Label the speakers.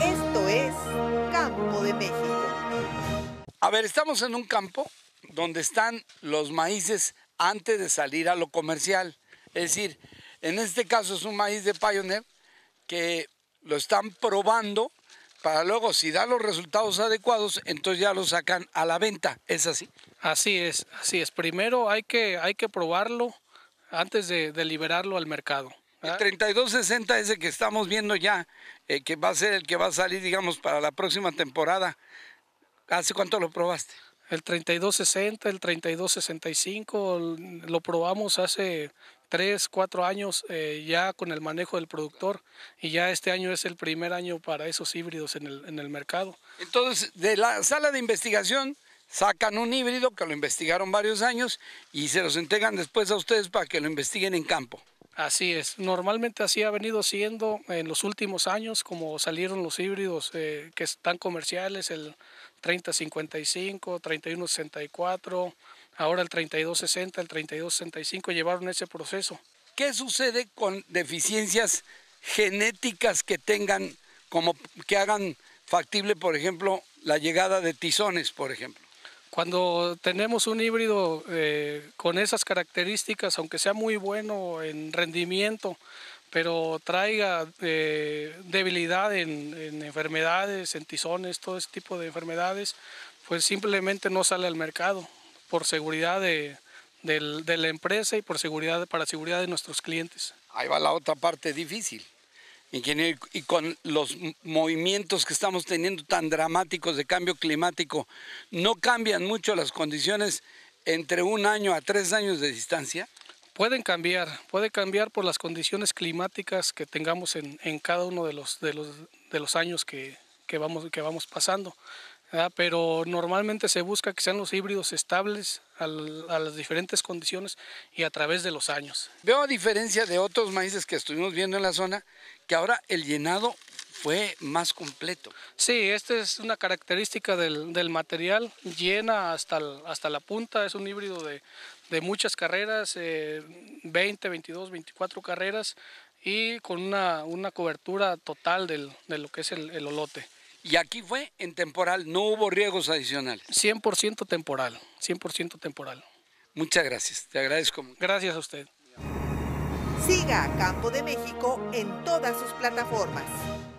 Speaker 1: Esto es Campo de México.
Speaker 2: A ver, estamos en un campo donde están los maíces antes de salir a lo comercial. Es decir, en este caso es un maíz de Pioneer que lo están probando para luego si da los resultados adecuados, entonces ya lo sacan a la venta. ¿Es así?
Speaker 1: Así es, así es. Primero hay que, hay que probarlo antes de, de liberarlo al mercado.
Speaker 2: El 3260 ah. el que estamos viendo ya, eh, que va a ser el que va a salir, digamos, para la próxima temporada. ¿Hace cuánto lo probaste?
Speaker 1: El 3260, el 3265, lo probamos hace tres, cuatro años eh, ya con el manejo del productor y ya este año es el
Speaker 2: primer año para esos híbridos en el, en el mercado. Entonces, de la sala de investigación sacan un híbrido que lo investigaron varios años y se los entregan después a ustedes para que lo investiguen en campo.
Speaker 1: Así es, normalmente así ha venido siendo en los últimos años, como salieron los híbridos eh, que están comerciales, el 3055, 3164, ahora el 3260, el 3265, llevaron ese proceso.
Speaker 2: ¿Qué sucede con deficiencias genéticas que tengan, como que hagan factible, por ejemplo, la llegada de tizones, por ejemplo?
Speaker 1: Cuando tenemos un híbrido eh, con esas características, aunque sea muy bueno en rendimiento, pero traiga eh, debilidad en, enfermedades, en tizones, todo ese tipo de enfermedades, pues simplemente no sale al mercado por seguridad de, de la empresa y por seguridad
Speaker 2: para seguridad de nuestros clientes. Ahí va la otra parte difícil. Ingeniero, y con los movimientos que estamos teniendo tan dramáticos de cambio climático, ¿no cambian mucho las condiciones entre un año a tres años de distancia? Pueden
Speaker 1: cambiar, puede cambiar por las condiciones climáticas que tengamos en, en cada uno de los, los, de los años que, que, vamos, que vamos pasando. Ah, pero normalmente se busca que sean los híbridos estables a las diferentes condiciones y a través de los años.
Speaker 2: Veo a diferencia de otros maíces que estuvimos viendo en la zona, que ahora el llenado fue más completo. Sí, esta es una característica del, material,
Speaker 1: llena hasta, hasta la punta, es un híbrido de, de muchas carreras, 20, 22, 24 carreras y con una, una cobertura total
Speaker 2: de lo que es el, el olote. Y aquí fue en temporal, no hubo riesgos adicionales.
Speaker 1: 100% temporal, 100% temporal. Muchas gracias, te
Speaker 2: agradezco. Mucho. Gracias a usted. Siga Campo de México en todas sus plataformas.